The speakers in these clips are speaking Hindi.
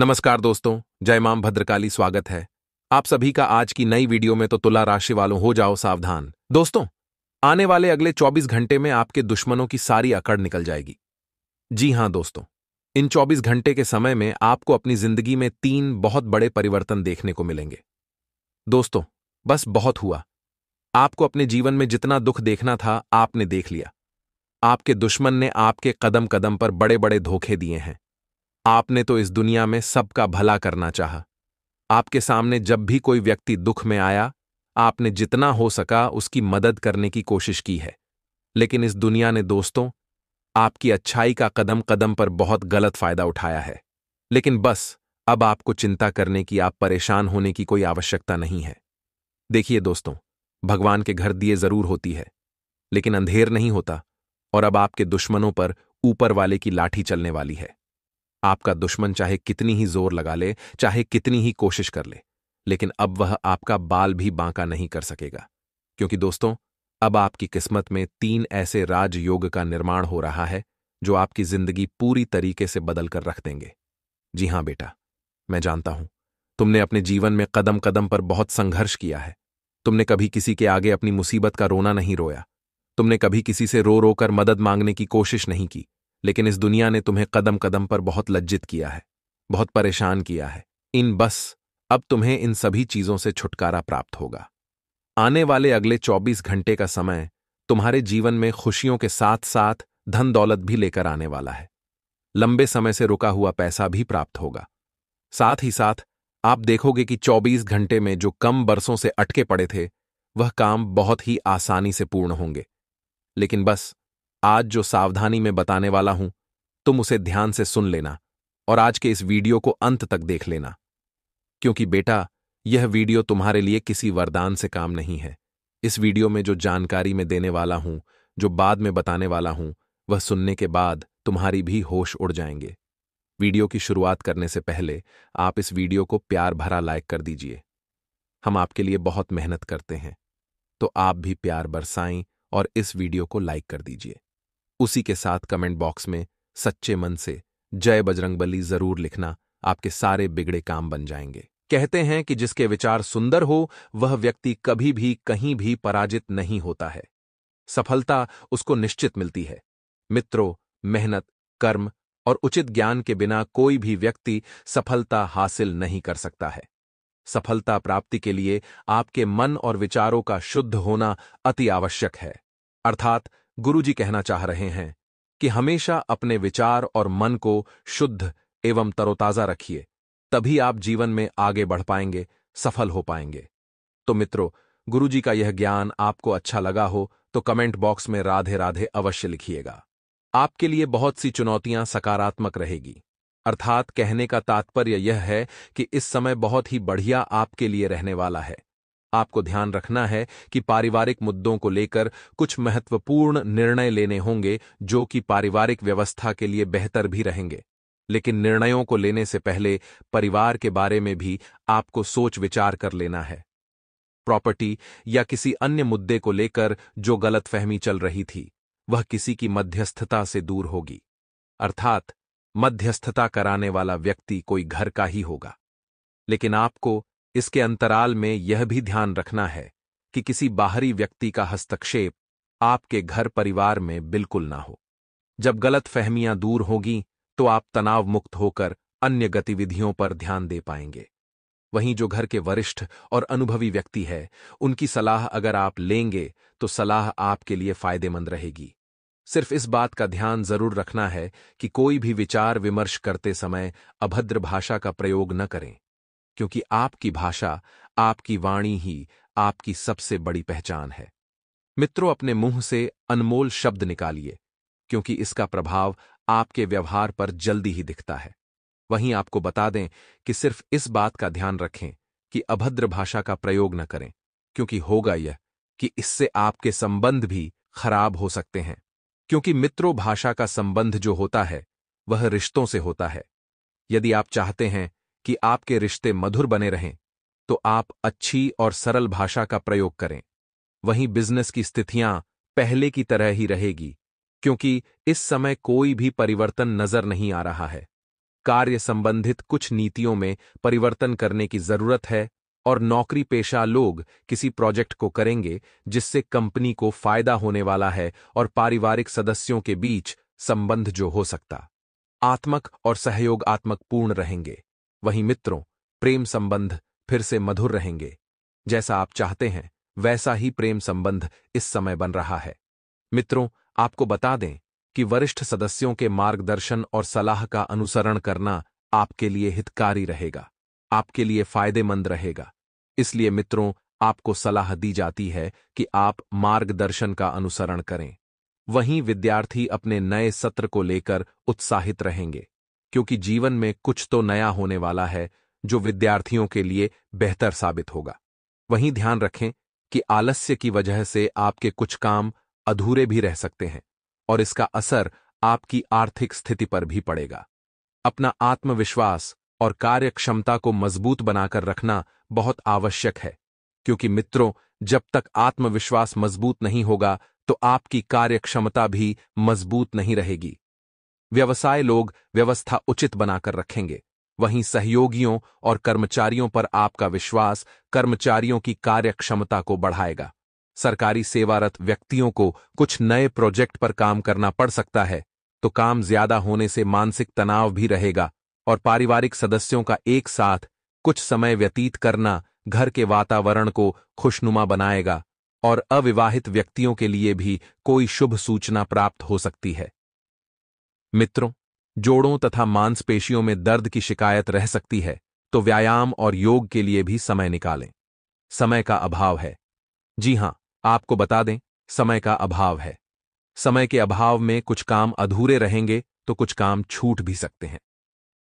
नमस्कार दोस्तों जय माम भद्रकाली स्वागत है आप सभी का आज की नई वीडियो में तो तुला राशि वालों हो जाओ सावधान दोस्तों आने वाले अगले 24 घंटे में आपके दुश्मनों की सारी अकड़ निकल जाएगी जी हां दोस्तों इन 24 घंटे के समय में आपको अपनी जिंदगी में तीन बहुत बड़े परिवर्तन देखने को मिलेंगे दोस्तों बस बहुत हुआ आपको अपने जीवन में जितना दुख देखना था आपने देख लिया आपके दुश्मन ने आपके कदम कदम पर बड़े बड़े धोखे दिए हैं आपने तो इस दुनिया में सबका भला करना चाहा। आपके सामने जब भी कोई व्यक्ति दुख में आया आपने जितना हो सका उसकी मदद करने की कोशिश की है लेकिन इस दुनिया ने दोस्तों आपकी अच्छाई का कदम कदम पर बहुत गलत फायदा उठाया है लेकिन बस अब आपको चिंता करने की आप परेशान होने की कोई आवश्यकता नहीं है देखिए दोस्तों भगवान के घर दिए जरूर होती है लेकिन अंधेर नहीं होता और अब आपके दुश्मनों पर ऊपर वाले की लाठी चलने वाली है आपका दुश्मन चाहे कितनी ही जोर लगा ले चाहे कितनी ही कोशिश कर ले लेकिन अब वह आपका बाल भी बांका नहीं कर सकेगा क्योंकि दोस्तों अब आपकी किस्मत में तीन ऐसे राजयोग का निर्माण हो रहा है जो आपकी जिंदगी पूरी तरीके से बदल कर रख देंगे जी हां बेटा मैं जानता हूं तुमने अपने जीवन में कदम कदम पर बहुत संघर्ष किया है तुमने कभी किसी के आगे अपनी मुसीबत का रोना नहीं रोया तुमने कभी किसी से रो रो कर मदद मांगने की कोशिश नहीं की लेकिन इस दुनिया ने तुम्हें कदम कदम पर बहुत लज्जित किया है बहुत परेशान किया है इन बस अब तुम्हें इन सभी चीजों से छुटकारा प्राप्त होगा आने वाले अगले 24 घंटे का समय तुम्हारे जीवन में खुशियों के साथ साथ धन दौलत भी लेकर आने वाला है लंबे समय से रुका हुआ पैसा भी प्राप्त होगा साथ ही साथ आप देखोगे कि 24 घंटे में जो कम बरसों से अटके पड़े थे वह काम बहुत ही आसानी से पूर्ण होंगे लेकिन बस आज जो सावधानी में बताने वाला हूं तुम उसे ध्यान से सुन लेना और आज के इस वीडियो को अंत तक देख लेना क्योंकि बेटा यह वीडियो तुम्हारे लिए किसी वरदान से काम नहीं है इस वीडियो में जो जानकारी मैं देने वाला हूं जो बाद में बताने वाला हूं वह सुनने के बाद तुम्हारी भी होश उड़ जाएंगे वीडियो की शुरुआत करने से पहले आप इस वीडियो को प्यार भरा लाइक कर दीजिए हम आपके लिए बहुत मेहनत करते हैं तो आप भी प्यार बरसाएं और इस वीडियो को लाइक कर दीजिए उसी के साथ कमेंट बॉक्स में सच्चे मन से जय बजरंगबली जरूर लिखना आपके सारे बिगड़े काम बन जाएंगे कहते हैं कि जिसके विचार सुंदर हो वह व्यक्ति कभी भी कहीं भी पराजित नहीं होता है सफलता उसको निश्चित मिलती है मित्रों मेहनत कर्म और उचित ज्ञान के बिना कोई भी व्यक्ति सफलता हासिल नहीं कर सकता है सफलता प्राप्ति के लिए आपके मन और विचारों का शुद्ध होना अति आवश्यक है अर्थात गुरुजी कहना चाह रहे हैं कि हमेशा अपने विचार और मन को शुद्ध एवं तरोताज़ा रखिए तभी आप जीवन में आगे बढ़ पाएंगे सफल हो पाएंगे तो मित्रों गुरुजी का यह ज्ञान आपको अच्छा लगा हो तो कमेंट बॉक्स में राधे राधे अवश्य लिखिएगा आपके लिए बहुत सी चुनौतियां सकारात्मक रहेगी अर्थात कहने का तात्पर्य यह है कि इस समय बहुत ही बढ़िया आपके लिए रहने वाला है आपको ध्यान रखना है कि पारिवारिक मुद्दों को लेकर कुछ महत्वपूर्ण निर्णय लेने होंगे जो कि पारिवारिक व्यवस्था के लिए बेहतर भी रहेंगे लेकिन निर्णयों को लेने से पहले परिवार के बारे में भी आपको सोच विचार कर लेना है प्रॉपर्टी या किसी अन्य मुद्दे को लेकर जो गलतफहमी चल रही थी वह किसी की मध्यस्थता से दूर होगी अर्थात मध्यस्थता कराने वाला व्यक्ति कोई घर का ही होगा लेकिन आपको इसके अंतराल में यह भी ध्यान रखना है कि किसी बाहरी व्यक्ति का हस्तक्षेप आपके घर परिवार में बिल्कुल ना हो जब गलत फहमियां दूर होगी तो आप तनाव मुक्त होकर अन्य गतिविधियों पर ध्यान दे पाएंगे वहीं जो घर के वरिष्ठ और अनुभवी व्यक्ति है उनकी सलाह अगर आप लेंगे तो सलाह आपके लिए फायदेमंद रहेगी सिर्फ इस बात का ध्यान जरूर रखना है कि कोई भी विचार विमर्श करते समय अभद्र भाषा का प्रयोग न करें क्योंकि आपकी भाषा आपकी वाणी ही आपकी सबसे बड़ी पहचान है मित्रों अपने मुंह से अनमोल शब्द निकालिए क्योंकि इसका प्रभाव आपके व्यवहार पर जल्दी ही दिखता है वहीं आपको बता दें कि सिर्फ इस बात का ध्यान रखें कि अभद्र भाषा का प्रयोग न करें क्योंकि होगा यह कि इससे आपके संबंध भी खराब हो सकते हैं क्योंकि मित्रों भाषा का संबंध जो होता है वह रिश्तों से होता है यदि आप चाहते हैं कि आपके रिश्ते मधुर बने रहें तो आप अच्छी और सरल भाषा का प्रयोग करें वहीं बिजनेस की स्थितियां पहले की तरह ही रहेगी क्योंकि इस समय कोई भी परिवर्तन नजर नहीं आ रहा है कार्य संबंधित कुछ नीतियों में परिवर्तन करने की जरूरत है और नौकरी पेशा लोग किसी प्रोजेक्ट को करेंगे जिससे कंपनी को फायदा होने वाला है और पारिवारिक सदस्यों के बीच संबंध जो हो सकता आत्मक और सहयोगात्मक पूर्ण रहेंगे वहीं मित्रों प्रेम संबंध फिर से मधुर रहेंगे जैसा आप चाहते हैं वैसा ही प्रेम संबंध इस समय बन रहा है मित्रों आपको बता दें कि वरिष्ठ सदस्यों के मार्गदर्शन और सलाह का अनुसरण करना आपके लिए हितकारी रहेगा आपके लिए फायदेमंद रहेगा इसलिए मित्रों आपको सलाह दी जाती है कि आप मार्गदर्शन का अनुसरण करें वहीं विद्यार्थी अपने नए सत्र को लेकर उत्साहित रहेंगे क्योंकि जीवन में कुछ तो नया होने वाला है जो विद्यार्थियों के लिए बेहतर साबित होगा वहीं ध्यान रखें कि आलस्य की वजह से आपके कुछ काम अधूरे भी रह सकते हैं और इसका असर आपकी आर्थिक स्थिति पर भी पड़ेगा अपना आत्मविश्वास और कार्यक्षमता को मजबूत बनाकर रखना बहुत आवश्यक है क्योंकि मित्रों जब तक आत्मविश्वास मजबूत नहीं होगा तो आपकी कार्यक्षमता भी मजबूत नहीं रहेगी व्यवसाय लोग व्यवस्था उचित बनाकर रखेंगे वहीं सहयोगियों और कर्मचारियों पर आपका विश्वास कर्मचारियों की कार्यक्षमता को बढ़ाएगा सरकारी सेवारत व्यक्तियों को कुछ नए प्रोजेक्ट पर काम करना पड़ सकता है तो काम ज्यादा होने से मानसिक तनाव भी रहेगा और पारिवारिक सदस्यों का एक साथ कुछ समय व्यतीत करना घर के वातावरण को खुशनुमा बनाएगा और अविवाहित व्यक्तियों के लिए भी कोई शुभ सूचना प्राप्त हो सकती है मित्रों जोड़ों तथा मांसपेशियों में दर्द की शिकायत रह सकती है तो व्यायाम और योग के लिए भी समय निकालें समय का अभाव है जी हां आपको बता दें समय का अभाव है समय के अभाव में कुछ काम अधूरे रहेंगे तो कुछ काम छूट भी सकते हैं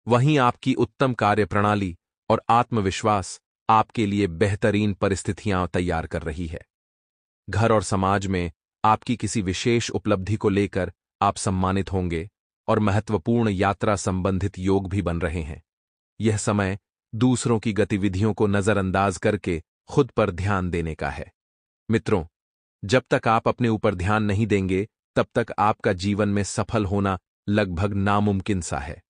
वहीं आपकी उत्तम कार्यप्रणाली और आत्मविश्वास आपके लिए बेहतरीन परिस्थितियां तैयार कर रही है घर और समाज में आपकी किसी विशेष उपलब्धि को लेकर आप सम्मानित होंगे और महत्वपूर्ण यात्रा संबंधित योग भी बन रहे हैं यह समय दूसरों की गतिविधियों को नजरअंदाज करके खुद पर ध्यान देने का है मित्रों जब तक आप अपने ऊपर ध्यान नहीं देंगे तब तक आपका जीवन में सफल होना लगभग नामुमकिन सा है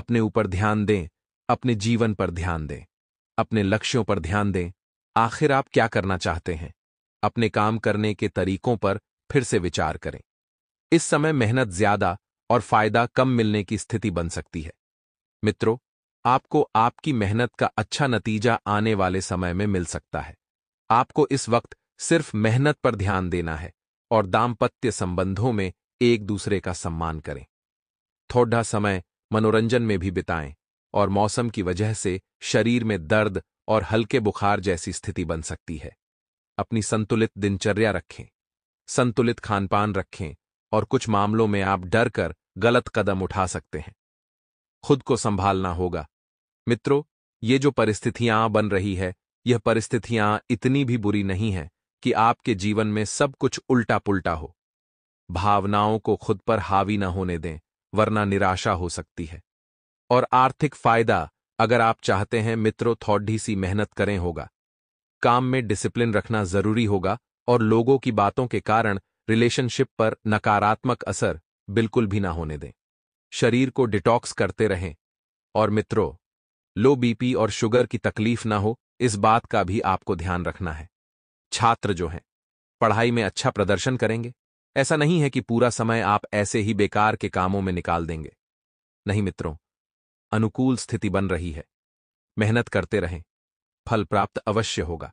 अपने ऊपर ध्यान दें अपने जीवन पर ध्यान दें अपने लक्ष्यों पर ध्यान दें आखिर आप क्या करना चाहते हैं अपने काम करने के तरीकों पर फिर से विचार करें इस समय मेहनत ज्यादा और फायदा कम मिलने की स्थिति बन सकती है मित्रों आपको आपकी मेहनत का अच्छा नतीजा आने वाले समय में मिल सकता है आपको इस वक्त सिर्फ मेहनत पर ध्यान देना है और दाम्पत्य संबंधों में एक दूसरे का सम्मान करें थोड़ा समय मनोरंजन में भी बिताएं और मौसम की वजह से शरीर में दर्द और हल्के बुखार जैसी स्थिति बन सकती है अपनी संतुलित दिनचर्या रखें संतुलित खानपान रखें और कुछ मामलों में आप डर कर गलत कदम उठा सकते हैं खुद को संभालना होगा मित्रों ये जो परिस्थितियां बन रही है यह परिस्थितियां इतनी भी बुरी नहीं है कि आपके जीवन में सब कुछ उल्टा पुल्टा हो भावनाओं को खुद पर हावी न होने दें वरना निराशा हो सकती है और आर्थिक फायदा अगर आप चाहते हैं मित्रों थोड़ी सी मेहनत करें होगा काम में डिसिप्लिन रखना जरूरी होगा और लोगों की बातों के कारण रिलेशनशिप पर नकारात्मक असर बिल्कुल भी ना होने दें शरीर को डिटॉक्स करते रहें और मित्रों लो बीपी और शुगर की तकलीफ ना हो इस बात का भी आपको ध्यान रखना है छात्र जो हैं पढ़ाई में अच्छा प्रदर्शन करेंगे ऐसा नहीं है कि पूरा समय आप ऐसे ही बेकार के कामों में निकाल देंगे नहीं मित्रों अनुकूल स्थिति बन रही है मेहनत करते रहें फल प्राप्त अवश्य होगा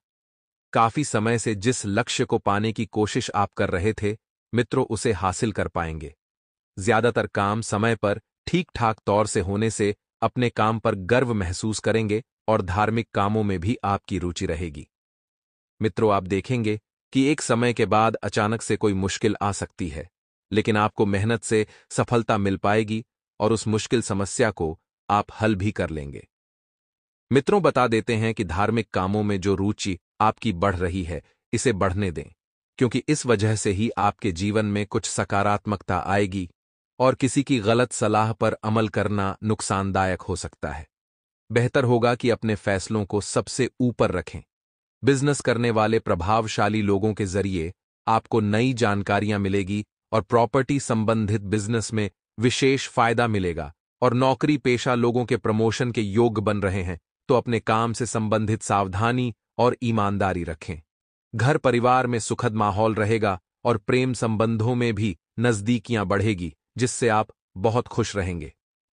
काफी समय से जिस लक्ष्य को पाने की कोशिश आप कर रहे थे मित्रों उसे हासिल कर पाएंगे ज्यादातर काम समय पर ठीक ठाक तौर से होने से अपने काम पर गर्व महसूस करेंगे और धार्मिक कामों में भी आपकी रुचि रहेगी मित्रों आप देखेंगे कि एक समय के बाद अचानक से कोई मुश्किल आ सकती है लेकिन आपको मेहनत से सफलता मिल पाएगी और उस मुश्किल समस्या को आप हल भी कर लेंगे मित्रों बता देते हैं कि धार्मिक कामों में जो रुचि आपकी बढ़ रही है इसे बढ़ने दें क्योंकि इस वजह से ही आपके जीवन में कुछ सकारात्मकता आएगी और किसी की गलत सलाह पर अमल करना नुकसानदायक हो सकता है बेहतर होगा कि अपने फैसलों को सबसे ऊपर रखें बिजनेस करने वाले प्रभावशाली लोगों के जरिए आपको नई जानकारियां मिलेगी और प्रॉपर्टी संबंधित बिजनेस में विशेष फायदा मिलेगा और नौकरी पेशा लोगों के प्रमोशन के योग बन रहे हैं तो अपने काम से संबंधित सावधानी और ईमानदारी रखें घर परिवार में सुखद माहौल रहेगा और प्रेम संबंधों में भी नजदीकियां बढ़ेगी जिससे आप बहुत खुश रहेंगे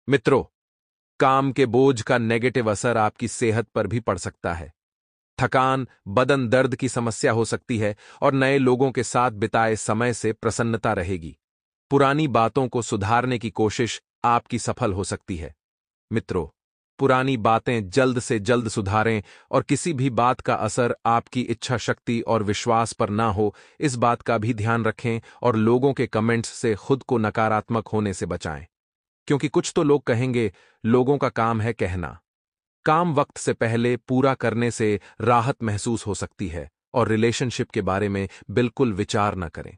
मित्रों काम के बोझ का नेगेटिव असर आपकी सेहत पर भी पड़ सकता है थकान बदन दर्द की समस्या हो सकती है और नए लोगों के साथ बिताए समय से प्रसन्नता रहेगी पुरानी बातों को सुधारने की कोशिश आपकी सफल हो सकती है मित्रों पुरानी बातें जल्द से जल्द सुधारें और किसी भी बात का असर आपकी इच्छा शक्ति और विश्वास पर ना हो इस बात का भी ध्यान रखें और लोगों के कमेंट्स से खुद को नकारात्मक होने से बचाएं क्योंकि कुछ तो लोग कहेंगे लोगों का काम है कहना काम वक्त से पहले पूरा करने से राहत महसूस हो सकती है और रिलेशनशिप के बारे में बिल्कुल विचार न करें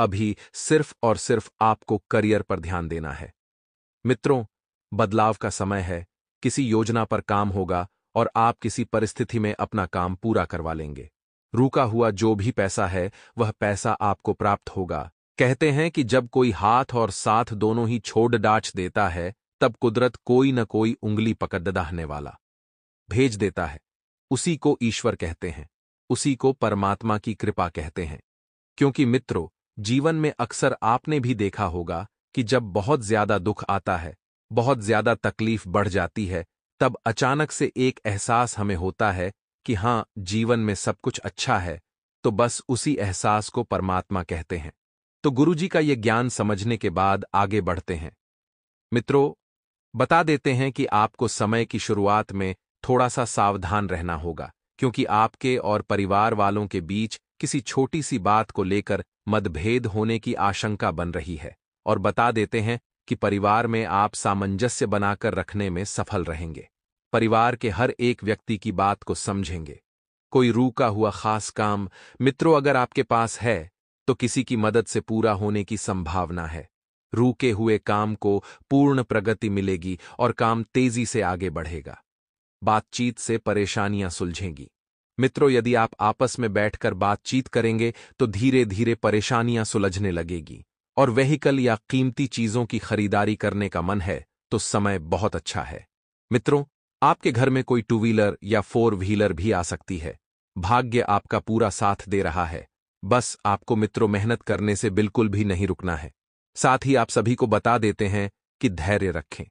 अभी सिर्फ और सिर्फ आपको करियर पर ध्यान देना है मित्रों बदलाव का समय है किसी योजना पर काम होगा और आप किसी परिस्थिति में अपना काम पूरा करवा लेंगे रुका हुआ जो भी पैसा है वह पैसा आपको प्राप्त होगा कहते हैं कि जब कोई हाथ और साथ दोनों ही छोड़ डाच देता है तब कुदरत कोई न कोई उंगली पकड़ दहने वाला भेज देता है उसी को ईश्वर कहते हैं उसी को परमात्मा की कृपा कहते हैं क्योंकि मित्रों जीवन में अक्सर आपने भी देखा होगा कि जब बहुत ज्यादा दुख आता है बहुत ज्यादा तकलीफ बढ़ जाती है तब अचानक से एक एहसास हमें होता है कि हाँ जीवन में सब कुछ अच्छा है तो बस उसी एहसास को परमात्मा कहते हैं तो गुरुजी का ये ज्ञान समझने के बाद आगे बढ़ते हैं मित्रों बता देते हैं कि आपको समय की शुरुआत में थोड़ा सा सावधान रहना होगा क्योंकि आपके और परिवार वालों के बीच किसी छोटी सी बात को लेकर मतभेद होने की आशंका बन रही है और बता देते हैं कि परिवार में आप सामंजस्य बनाकर रखने में सफल रहेंगे परिवार के हर एक व्यक्ति की बात को समझेंगे कोई रूका हुआ खास काम मित्रों अगर आपके पास है तो किसी की मदद से पूरा होने की संभावना है रूके हुए काम को पूर्ण प्रगति मिलेगी और काम तेजी से आगे बढ़ेगा बातचीत से परेशानियां सुलझेंगी मित्रों यदि आप आपस में बैठकर बातचीत करेंगे तो धीरे धीरे परेशानियां सुलझने लगेगी और वेहिकल या कीमती चीजों की खरीदारी करने का मन है तो समय बहुत अच्छा है मित्रों आपके घर में कोई टू व्हीलर या फोर व्हीलर भी आ सकती है भाग्य आपका पूरा साथ दे रहा है बस आपको मित्रों मेहनत करने से बिल्कुल भी नहीं रुकना है साथ ही आप सभी को बता देते हैं कि धैर्य रखें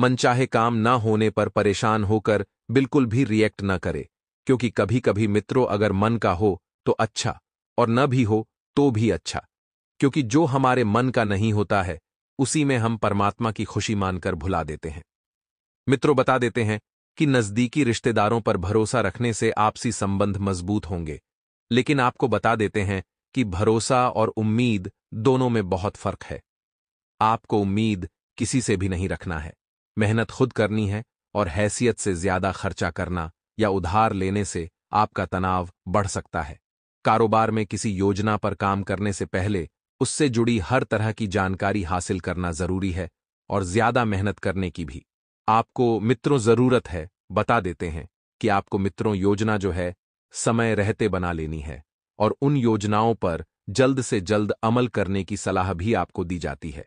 मनचाहे काम न होने पर परेशान होकर बिल्कुल भी रिएक्ट न करें क्योंकि कभी कभी मित्रों अगर मन का हो तो अच्छा और न भी हो तो भी अच्छा क्योंकि जो हमारे मन का नहीं होता है उसी में हम परमात्मा की खुशी मानकर भुला देते हैं मित्रों बता देते हैं कि नजदीकी रिश्तेदारों पर भरोसा रखने से आपसी संबंध मजबूत होंगे लेकिन आपको बता देते हैं कि भरोसा और उम्मीद दोनों में बहुत फर्क है आपको उम्मीद किसी से भी नहीं रखना है मेहनत खुद करनी है और हैसियत से ज्यादा खर्चा करना या उधार लेने से आपका तनाव बढ़ सकता है कारोबार में किसी योजना पर काम करने से पहले उससे जुड़ी हर तरह की जानकारी हासिल करना जरूरी है और ज्यादा मेहनत करने की भी आपको मित्रों जरूरत है बता देते हैं कि आपको मित्रों योजना जो है समय रहते बना लेनी है और उन योजनाओं पर जल्द से जल्द अमल करने की सलाह भी आपको दी जाती है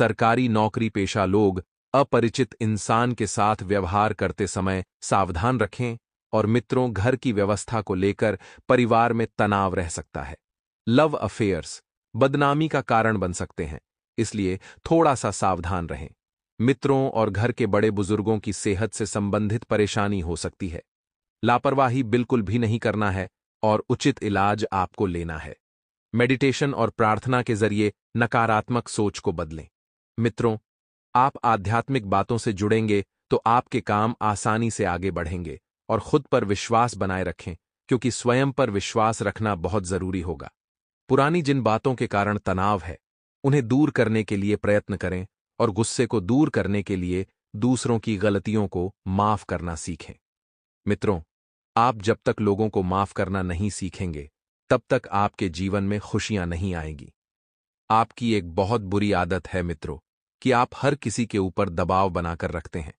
सरकारी नौकरी पेशा लोग अपरिचित इंसान के साथ व्यवहार करते समय सावधान रखें और मित्रों घर की व्यवस्था को लेकर परिवार में तनाव रह सकता है लव अफेयर्स बदनामी का कारण बन सकते हैं इसलिए थोड़ा सा सावधान रहें मित्रों और घर के बड़े बुजुर्गों की सेहत से संबंधित परेशानी हो सकती है लापरवाही बिल्कुल भी नहीं करना है और उचित इलाज आपको लेना है मेडिटेशन और प्रार्थना के जरिए नकारात्मक सोच को बदलें मित्रों आप आध्यात्मिक बातों से जुड़ेंगे तो आपके काम आसानी से आगे बढ़ेंगे और खुद पर विश्वास बनाए रखें क्योंकि स्वयं पर विश्वास रखना बहुत जरूरी होगा पुरानी जिन बातों के कारण तनाव है उन्हें दूर करने के लिए प्रयत्न करें और गुस्से को दूर करने के लिए दूसरों की गलतियों को माफ करना सीखें मित्रों आप जब तक लोगों को माफ करना नहीं सीखेंगे तब तक आपके जीवन में खुशियां नहीं आएंगी आपकी एक बहुत बुरी आदत है मित्रों कि आप हर किसी के ऊपर दबाव बनाकर रखते हैं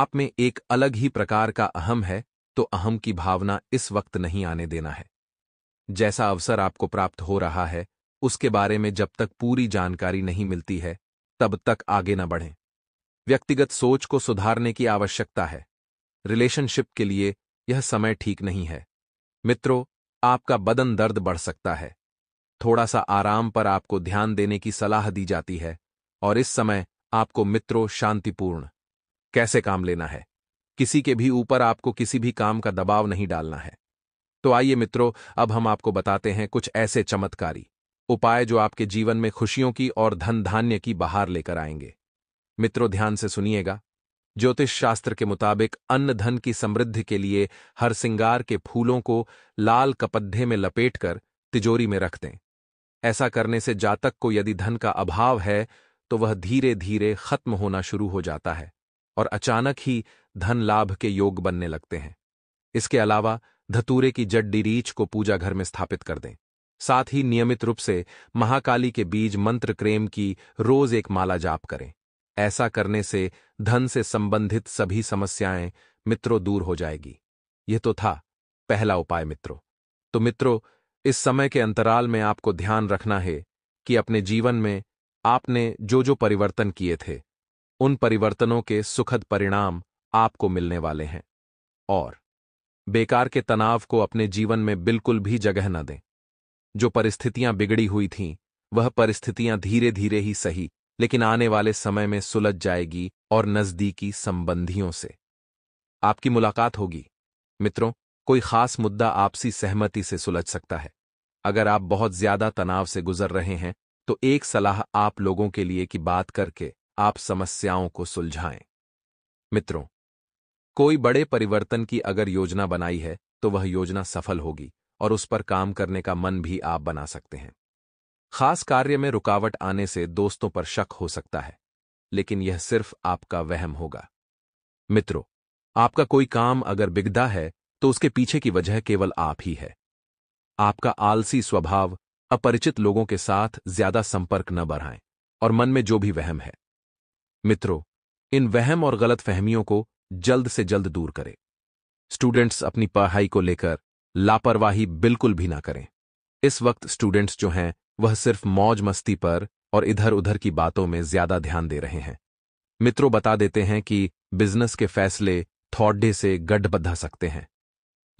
आप में एक अलग ही प्रकार का अहम है तो अहम की भावना इस वक्त नहीं आने देना है जैसा अवसर आपको प्राप्त हो रहा है उसके बारे में जब तक पूरी जानकारी नहीं मिलती है तब तक आगे न बढ़ें व्यक्तिगत सोच को सुधारने की आवश्यकता है रिलेशनशिप के लिए यह समय ठीक नहीं है मित्रों आपका बदन दर्द बढ़ सकता है थोड़ा सा आराम पर आपको ध्यान देने की सलाह दी जाती है और इस समय आपको मित्रों शांतिपूर्ण कैसे काम लेना है किसी के भी ऊपर आपको किसी भी काम का दबाव नहीं डालना है तो आइए मित्रों अब हम आपको बताते हैं कुछ ऐसे चमत्कारी उपाय जो आपके जीवन में खुशियों की और धन धान्य की बहार लेकर आएंगे मित्रों ध्यान से सुनिएगा ज्योतिष शास्त्र के मुताबिक अन्न धन की समृद्धि के लिए हर सिंगार के फूलों को लाल कपद्धे में लपेटकर तिजोरी में रख दें ऐसा करने से जातक को यदि धन का अभाव है तो वह धीरे धीरे खत्म होना शुरू हो जाता है और अचानक ही धन लाभ के योग बनने लगते हैं इसके अलावा धतूरे की जड्डी रीछ को पूजा घर में स्थापित कर दें साथ ही नियमित रूप से महाकाली के बीज मंत्र क्रेम की रोज एक माला जाप करें ऐसा करने से धन से संबंधित सभी समस्याएं मित्रों दूर हो जाएगी यह तो था पहला उपाय मित्रों तो मित्रों इस समय के अंतराल में आपको ध्यान रखना है कि अपने जीवन में आपने जो जो परिवर्तन किए थे उन परिवर्तनों के सुखद परिणाम आपको मिलने वाले हैं और बेकार के तनाव को अपने जीवन में बिल्कुल भी जगह न दें जो परिस्थितियां बिगड़ी हुई थीं वह परिस्थितियां धीरे धीरे ही सही लेकिन आने वाले समय में सुलझ जाएगी और नजदीकी संबंधियों से आपकी मुलाकात होगी मित्रों कोई खास मुद्दा आपसी सहमति से सुलझ सकता है अगर आप बहुत ज्यादा तनाव से गुजर रहे हैं तो एक सलाह आप लोगों के लिए कि बात करके आप समस्याओं को सुलझाएं मित्रों कोई बड़े परिवर्तन की अगर योजना बनाई है तो वह योजना सफल होगी और उस पर काम करने का मन भी आप बना सकते हैं खास कार्य में रुकावट आने से दोस्तों पर शक हो सकता है लेकिन यह सिर्फ आपका वहम होगा मित्रों आपका कोई काम अगर बिगड़ा है तो उसके पीछे की वजह केवल आप ही है आपका आलसी स्वभाव अपरिचित लोगों के साथ ज्यादा संपर्क न बढ़ाएं और मन में जो भी वहम है मित्रों इन वहम और गलत फहमियों को जल्द से जल्द दूर करें स्टूडेंट्स अपनी पढ़ाई को लेकर लापरवाही बिल्कुल भी ना करें इस वक्त स्टूडेंट्स जो हैं वह सिर्फ मौज मस्ती पर और इधर उधर की बातों में ज्यादा ध्यान दे रहे हैं मित्रों बता देते हैं कि बिजनेस के फैसले थौडे से गड्ढ सकते हैं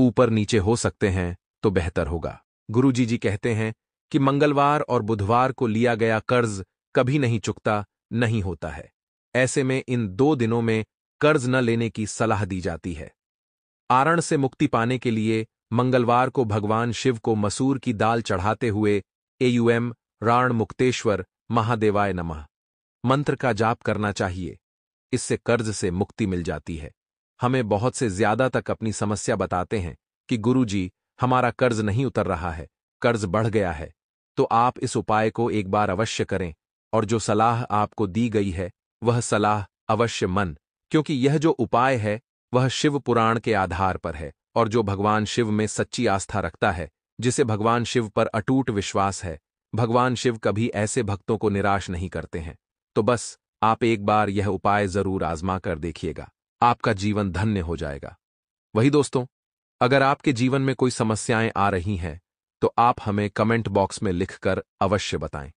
ऊपर नीचे हो सकते हैं तो बेहतर होगा गुरुजी जी कहते हैं कि मंगलवार और बुधवार को लिया गया कर्ज कभी नहीं चुकता नहीं होता है ऐसे में इन दो दिनों में कर्ज न लेने की सलाह दी जाती है आरण से मुक्ति पाने के लिए मंगलवार को भगवान शिव को मसूर की दाल चढ़ाते हुए एयूएम राण मुक्तेश्वर महादेवाय नमः मंत्र का जाप करना चाहिए इससे कर्ज से मुक्ति मिल जाती है हमें बहुत से ज्यादा तक अपनी समस्या बताते हैं कि गुरुजी हमारा कर्ज नहीं उतर रहा है कर्ज बढ़ गया है तो आप इस उपाय को एक बार अवश्य करें और जो सलाह आपको दी गई है वह सलाह अवश्य मन क्योंकि यह जो उपाय है वह शिव पुराण के आधार पर है और जो भगवान शिव में सच्ची आस्था रखता है जिसे भगवान शिव पर अटूट विश्वास है भगवान शिव कभी ऐसे भक्तों को निराश नहीं करते हैं तो बस आप एक बार यह उपाय जरूर आजमा कर देखिएगा आपका जीवन धन्य हो जाएगा वही दोस्तों अगर आपके जीवन में कोई समस्याएं आ रही हैं तो आप हमें कमेंट बॉक्स में लिखकर अवश्य बताएं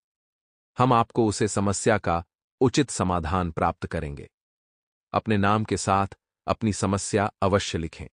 हम आपको उसे समस्या का उचित समाधान प्राप्त करेंगे अपने नाम के साथ अपनी समस्या अवश्य लिखें